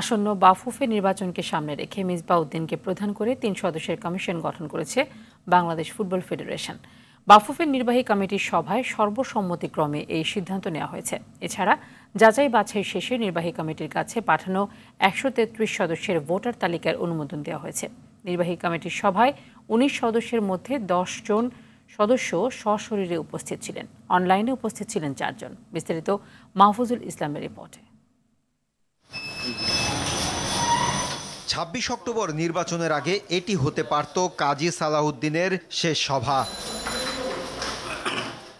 আসন্ন বাফুফে নির্বাচনকে সামনে রেখে মিসবা উদ্দিনকে প্রধান করে তিন সদস্যের কমিশন গঠন করেছে বাংলাদেশ ফুটবল ফেডারেশন বাফুফের নির্বাহী কমিটির সভায় সর্বসম্মতিক্রমে এই সিদ্ধান্ত নেওয়া হয়েছে এছাড়া যাচাই বাছাই শেষে নির্বাহী কমিটির কাছে পাঠানো একশো তেত্রিশ সদস্যের ভোটার তালিকার অনুমোদন দেওয়া হয়েছে নির্বাহী কমিটির সভায় উনিশ সদস্যের মধ্যে দশ জন সদস্য সশরীরে উপস্থিত ছিলেন অনলাইনে উপস্থিত ছিলেন চারজন বিস্তারিত মাহফুজুল ইসলামের রিপোর্টে ২৬ অক্টোবর নির্বাচনের আগে এটি হতে পারত কাজী সালাহউদ্দিনের শেষ সভা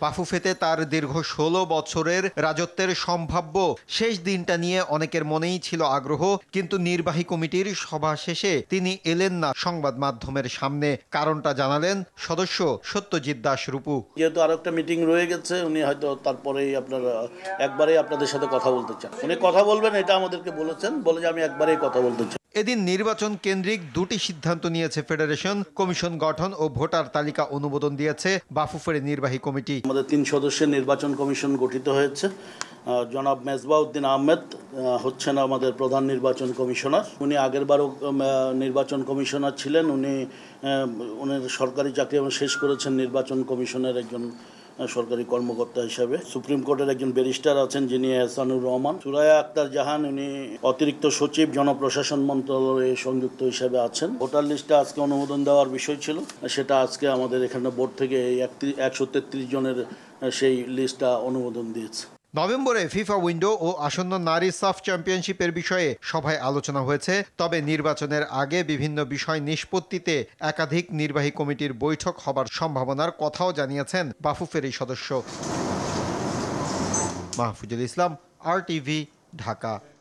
বাফুফেতে তার দীর্ঘ ষোলো বছরের রাজত্বের সম্ভাব্য শেষ দিনটা নিয়ে অনেকের মনেই ছিল আগ্রহ কিন্তু নির্বাহী কমিটির সভা শেষে তিনি এলেন না সংবাদ মাধ্যমের সামনে কারণটা জানালেন সদস্য সত্যজিৎ দাস রূপু যেহেতু আর একটা মিটিং রয়ে গেছে উনি হয়তো তারপরেই আপনার একবারে আপনাদের সাথে কথা বলতে চান উনি কথা বলবেন এটা আমাদেরকে বলেছেন বলে যে আমি একবারেই কথা বলতে চাই এদিন নির্বাচন কেন্দ্রিক দুটি সিদ্ধান্ত নিয়েছে ফেডারেশন কমিশন গঠন ও ভোটার তালিকা অনুমোদন দিয়েছে বাফুফের নির্বাহী কমিটি আমাদের তিন সদস্যের নির্বাচন কমিশন গঠিত হয়েছে জনাব মেজবাউদ্দিন আহমেদ হচ্ছেন আমাদের প্রধান নির্বাচন কমিশনার উনি আগেরবারও নির্বাচন কমিশনার ছিলেন উনি উনি সরকারি চাকরি শেষ করেছেন নির্বাচন কমিশনের একজন সরকারি কর্মকর্তা হিসাবে সুপ্রিম কোর্টের একজন ব্যারিস্টার আছেন যিনি এহসানুর রহমান সুরায়া আক্তার জাহান উনি অতিরিক্ত সচিব জনপ্রশাসন মন্ত্রণালয়ে সংযুক্ত হিসাবে আছেন ভোটার লিস্টটা আজকে অনুমোদন দেওয়ার বিষয় ছিল সেটা আজকে আমাদের এখানে বোর্ড থেকে একশো তেত্রিশ জনের সেই লিস্টটা অনুমোদন দিয়েছে নভেম্বরে ফিফা উইন্ডো ও আসন্ন নারী সাফ চ্যাম্পিয়নশিপের বিষয়ে সভায় আলোচনা হয়েছে তবে নির্বাচনের আগে বিভিন্ন বিষয় নিষ্পত্তিতে একাধিক নির্বাহী কমিটির বৈঠক হবার সম্ভাবনার কথাও জানিয়েছেন বাফুফের এই সদস্য মাহফুজুল ইসলাম আর টিভি ঢাকা